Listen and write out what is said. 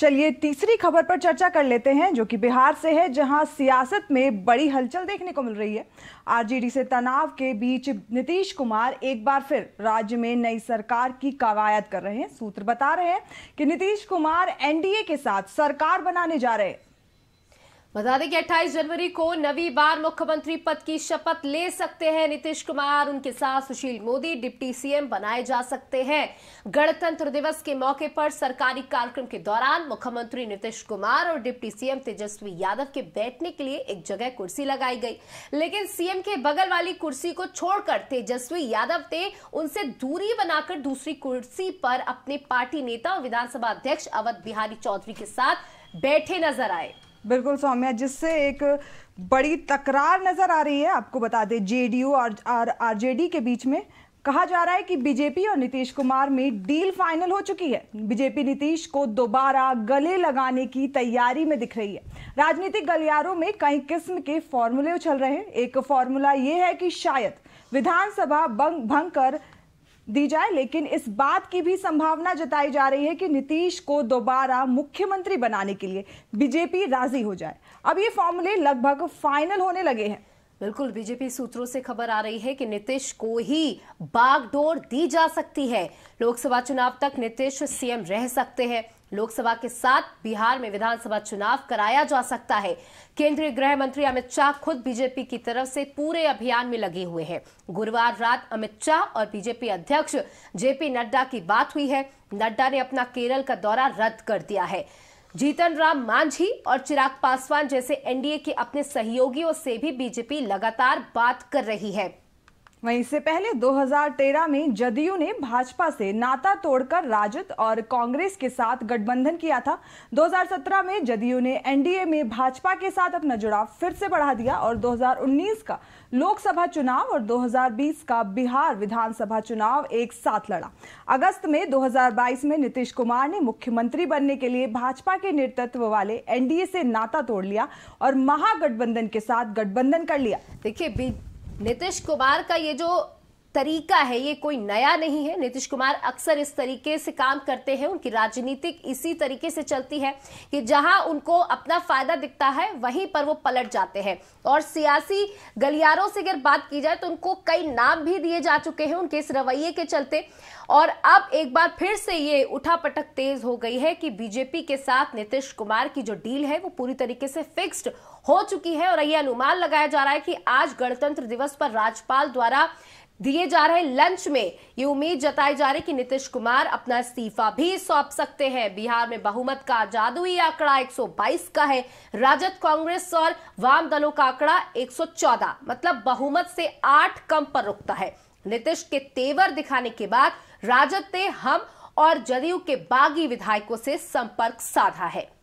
चलिए तीसरी खबर पर चर्चा कर लेते हैं जो कि बिहार से है जहां सियासत में बड़ी हलचल देखने को मिल रही है आरजेडी से तनाव के बीच नीतीश कुमार एक बार फिर राज्य में नई सरकार की कवायद कर रहे हैं सूत्र बता रहे हैं कि नीतीश कुमार एनडीए के साथ सरकार बनाने जा रहे हैं बता दें कि 28 जनवरी को नवी बार मुख्यमंत्री पद की शपथ ले सकते हैं नीतीश कुमार उनके साथ सुशील मोदी डिप्टी सीएम बनाए जा सकते हैं गणतंत्र दिवस के मौके पर सरकारी कार्यक्रम के दौरान मुख्यमंत्री नीतीश कुमार और डिप्टी सीएम तेजस्वी यादव के बैठने के लिए एक जगह कुर्सी लगाई गई लेकिन सीएम के बगल वाली कुर्सी को छोड़कर तेजस्वी यादव ने उनसे दूरी बनाकर दूसरी कुर्सी पर अपने पार्टी नेता और विधानसभा अध्यक्ष अवध बिहारी चौधरी के साथ बैठे नजर आए बिल्कुल सौम्या जिससे एक बड़ी तकरार नजर आ रही है आपको बता दें जेडीयू और आरजेडी के बीच में कहा जा रहा है कि बीजेपी और नीतीश कुमार में डील फाइनल हो चुकी है बीजेपी नीतीश को दोबारा गले लगाने की तैयारी में दिख रही है राजनीतिक गलियारों में कई किस्म के फॉर्मूले उछल रहे हैं एक फॉर्मूला ये है कि शायद विधानसभा भंग कर दी जाए लेकिन इस बात की भी संभावना जताई जा रही है कि नीतीश को दोबारा मुख्यमंत्री बनाने के लिए बीजेपी राजी हो जाए अब ये फॉर्मूले लगभग फाइनल होने लगे हैं बिल्कुल बीजेपी सूत्रों से खबर आ रही है कि नीतीश को ही बागडोर दी जा सकती है लोकसभा चुनाव तक नीतीश सीएम रह सकते हैं लोकसभा के साथ बिहार में विधानसभा चुनाव कराया जा सकता है केंद्रीय गृह मंत्री अमित शाह खुद बीजेपी की तरफ से पूरे अभियान में लगे हुए हैं गुरुवार रात अमित शाह और बीजेपी अध्यक्ष जेपी नड्डा की बात हुई है नड्डा ने अपना केरल का दौरा रद्द कर दिया है जीतन राम मांझी और चिराग पासवान जैसे एनडीए के अपने सहयोगियों से भी बीजेपी लगातार बात कर रही है वहीं इससे पहले 2013 में जदयू ने भाजपा से नाता तोड़कर राजद और कांग्रेस के साथ गठबंधन किया था 2017 में जदयू ने एनडीए में भाजपा के साथ अपना जुड़ाव फिर से बढ़ा दिया और 2019 का लोकसभा चुनाव और 2020 का बिहार विधानसभा चुनाव एक साथ लड़ा अगस्त में 2022 में नीतीश कुमार ने मुख्यमंत्री बनने के लिए भाजपा के नेतृत्व वाले एनडीए से नाता तोड़ लिया और महागठबंधन के साथ गठबंधन कर लिया देखिए नीतीश कुमार का ये जो तरीका है ये कोई नया नहीं है नीतीश कुमार अक्सर इस तरीके से काम करते हैं उनकी राजनीतिक इसी तरीके से चलती है कि जहां उनको अपना फायदा दिखता है वहीं पर वो पलट जाते हैं और सियासी गलियारों से अगर बात की जाए तो उनको कई नाम भी दिए जा चुके हैं उनके इस रवैये के चलते और अब एक बार फिर से ये उठा पटक तेज हो गई है कि बीजेपी के साथ नीतीश कुमार की जो डील है वो पूरी तरीके से फिक्स्ड हो चुकी है और यह अनुमान लगाया जा रहा है कि आज गणतंत्र दिवस पर राज्यपाल द्वारा दिए जा रहे लंच में ये उम्मीद जताई जा रही कि नीतीश कुमार अपना इस्तीफा भी सौंप सकते हैं बिहार में बहुमत का जादुई आंकड़ा 122 का है राजद कांग्रेस और वाम दलों का आंकड़ा 114 मतलब बहुमत से आठ कम पर रुकता है नीतीश के तेवर दिखाने के बाद राजद ने हम और जदयू के बागी विधायकों से संपर्क साधा है